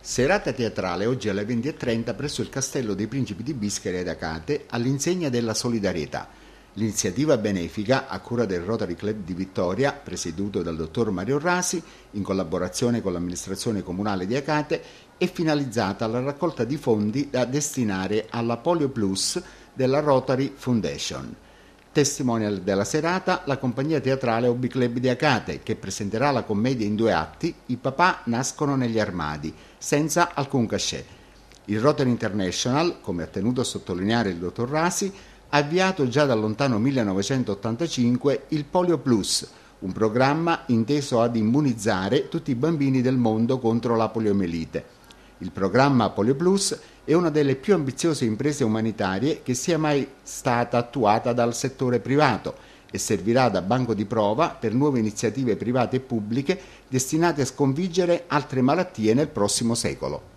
Serata teatrale oggi alle 20.30 presso il Castello dei Principi di Bischere ad Acate all'insegna della solidarietà. L'iniziativa benefica, a cura del Rotary Club di Vittoria, presieduto dal dottor Mario Rasi, in collaborazione con l'amministrazione comunale di Acate, è finalizzata alla raccolta di fondi da destinare alla Polio Plus della Rotary Foundation. Testimonial della serata la compagnia teatrale Hobby Club di Acate che presenterà la commedia in due atti I papà nascono negli armadi senza alcun cachet. Il Rotary International, come ha tenuto a sottolineare il dottor Rasi, ha avviato già dal lontano 1985 il Polio Plus, un programma inteso ad immunizzare tutti i bambini del mondo contro la poliomielite. Il programma PolioPlus è una delle più ambiziose imprese umanitarie che sia mai stata attuata dal settore privato e servirà da banco di prova per nuove iniziative private e pubbliche destinate a sconfiggere altre malattie nel prossimo secolo.